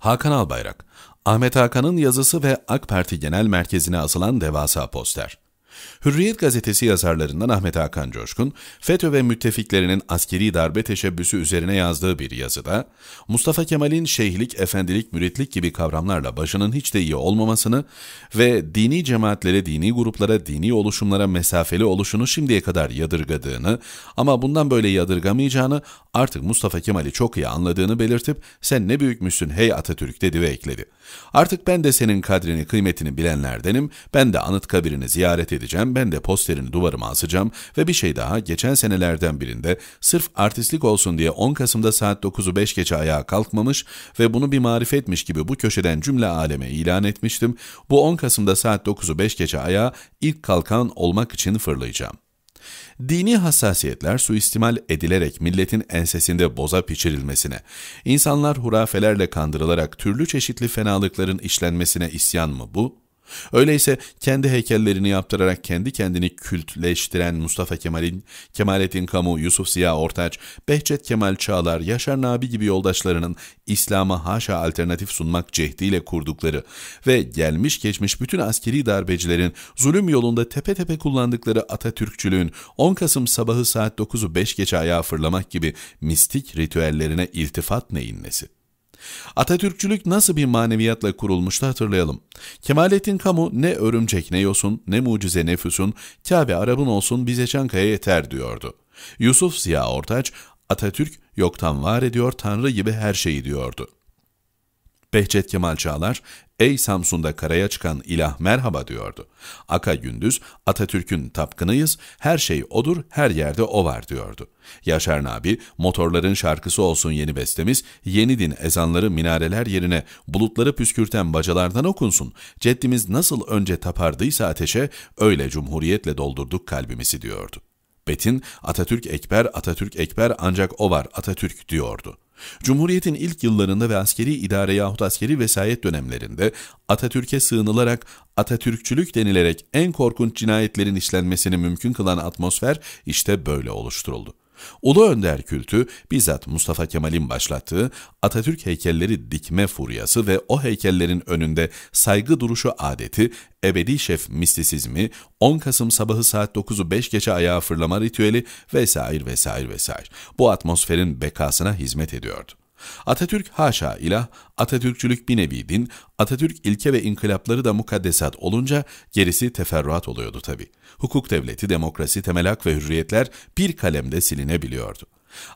Hakan Albayrak, Ahmet Hakan'ın yazısı ve AK Parti Genel Merkezi'ne asılan devasa poster. Hürriyet gazetesi yazarlarından Ahmet Hakan Coşkun, FETÖ ve müttefiklerinin askeri darbe teşebbüsü üzerine yazdığı bir yazıda, Mustafa Kemal'in şeyhlik, efendilik, müritlik gibi kavramlarla başının hiç de iyi olmamasını ve dini cemaatlere, dini gruplara, dini oluşumlara mesafeli oluşunu şimdiye kadar yadırgadığını ama bundan böyle yadırgamayacağını, artık Mustafa Kemal'i çok iyi anladığını belirtip, sen ne büyükmüşsün hey Atatürk dedi ve ekledi. Artık ben de senin kadrini, kıymetini bilenlerdenim, ben de anıt kabirini ziyaret edeceğim vereceğim, ben de posterini duvarıma asacağım ve bir şey daha, geçen senelerden birinde sırf artistlik olsun diye 10 Kasım'da saat 9'u 5 geçe ayağa kalkmamış ve bunu bir marifetmiş gibi bu köşeden cümle aleme ilan etmiştim. Bu 10 Kasım'da saat 9'u 5 geçe ayağa ilk kalkan olmak için fırlayacağım. Dini hassasiyetler suistimal edilerek milletin ensesinde boza piçirilmesine, insanlar hurafelerle kandırılarak türlü çeşitli fenalıkların işlenmesine isyan mı bu? Öyleyse kendi heykellerini yaptırarak kendi kendini kültleştiren Mustafa Kemal'in, Kemalettin Kamu, Yusuf Ziya Ortaç, Behçet Kemal Çağlar, Yaşar Nabi gibi yoldaşlarının İslam'a haşa alternatif sunmak cehdiyle kurdukları ve gelmiş geçmiş bütün askeri darbecilerin zulüm yolunda tepe tepe kullandıkları Atatürkçülüğün 10 Kasım sabahı saat 9'u 5 geçe ayağa fırlamak gibi mistik ritüellerine iltifat neyinlesi? Atatürkçülük nasıl bir maneviyatla kurulmuştu hatırlayalım. Kemalettin Kamu ne örümcek ne yosun ne mucize ne füsun Kabe Arap'ın olsun bize Çankaya yeter diyordu. Yusuf Ziya Ortaç Atatürk yoktan var ediyor Tanrı gibi her şeyi diyordu. Behçet Kemal Çağlar, ey Samsun'da karaya çıkan ilah merhaba diyordu. Aka Gündüz, Atatürk'ün tapkınıyız, her şey odur, her yerde o var diyordu. Yaşar Nabi, motorların şarkısı olsun yeni bestemiz, yeni din ezanları minareler yerine bulutları püskürten bacalardan okunsun, ceddimiz nasıl önce tapardıysa ateşe, öyle cumhuriyetle doldurduk kalbimizi diyordu. Betin, Atatürk Ekber, Atatürk Ekber ancak o var, Atatürk diyordu. Cumhuriyetin ilk yıllarında ve askeri idare yahut askeri vesayet dönemlerinde Atatürk'e sığınılarak Atatürkçülük denilerek en korkunç cinayetlerin işlenmesini mümkün kılan atmosfer işte böyle oluşturuldu. Ulu Önder kültü bizzat Mustafa Kemal'in başlattığı Atatürk heykelleri dikme furyası ve o heykellerin önünde saygı duruşu adeti, ebedi şef mistisizmi, 10 Kasım sabahı saat 9'u 5 geçe ayağa fırlama ritüeli vesaire vesaire vesaire. Bu atmosferin bekasına hizmet ediyordu. Atatürk haşa ilah, Atatürkçülük bir nevi din, Atatürk ilke ve inkılapları da mukaddesat olunca gerisi teferruat oluyordu tabi. Hukuk devleti, demokrasi, temel hak ve hürriyetler bir kalemde silinebiliyordu.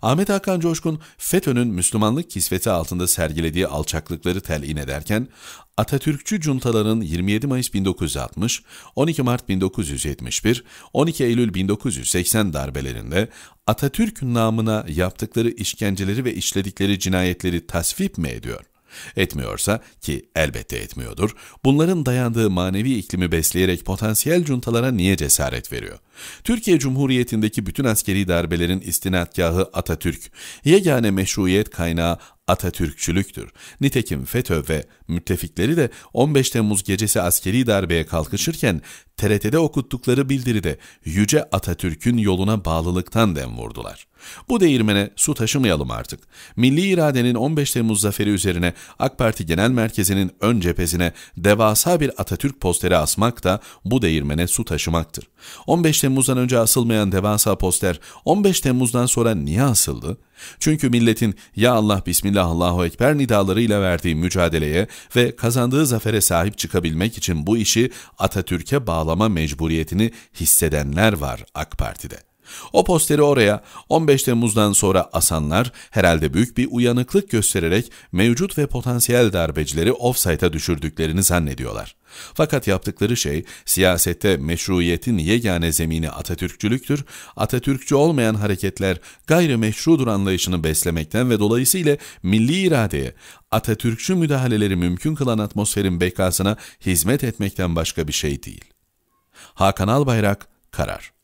Ahmet Hakan Coşkun, FETÖ'nün Müslümanlık kisveti altında sergilediği alçaklıkları telin ederken, Atatürkçü cuntaların 27 Mayıs 1960, 12 Mart 1971, 12 Eylül 1980 darbelerinde Atatürk namına yaptıkları işkenceleri ve işledikleri cinayetleri tasvip mi ediyor? Etmiyorsa ki elbette etmiyordur, bunların dayandığı manevi iklimi besleyerek potansiyel cuntalara niye cesaret veriyor? Türkiye Cumhuriyeti'ndeki bütün askeri darbelerin istinadgahı Atatürk, yegane meşruiyet kaynağı Atatürkçülüktür. Nitekim FETÖ ve müttefikleri de 15 Temmuz gecesi askeri darbeye kalkışırken TRT'de okuttukları bildiride Yüce Atatürk'ün yoluna bağlılıktan dem vurdular. Bu değirmene su taşımayalım artık. Milli iradenin 15 Temmuz zaferi üzerine AK Parti Genel Merkezi'nin ön cephesine devasa bir Atatürk posteri asmak da bu değirmene su taşımaktır. 15 Temmuz'dan önce asılmayan devasa poster 15 Temmuz'dan sonra niye asıldı? Çünkü milletin ya Allah Bismillah Allahu Ekber nidalarıyla verdiği mücadeleye ve kazandığı zafere sahip çıkabilmek için bu işi Atatürk'e bağlama mecburiyetini hissedenler var AK Parti'de. O posteri oraya 15 Temmuz'dan sonra asanlar herhalde büyük bir uyanıklık göstererek mevcut ve potansiyel darbecileri offside'a düşürdüklerini zannediyorlar. Fakat yaptıkları şey siyasette meşruiyetin yegane zemini Atatürkçülüktür. Atatürkçü olmayan hareketler gayrimeşrudur anlayışını beslemekten ve dolayısıyla milli iradeye, Atatürkçü müdahaleleri mümkün kılan atmosferin bekasına hizmet etmekten başka bir şey değil. Hakan Albayrak, Karar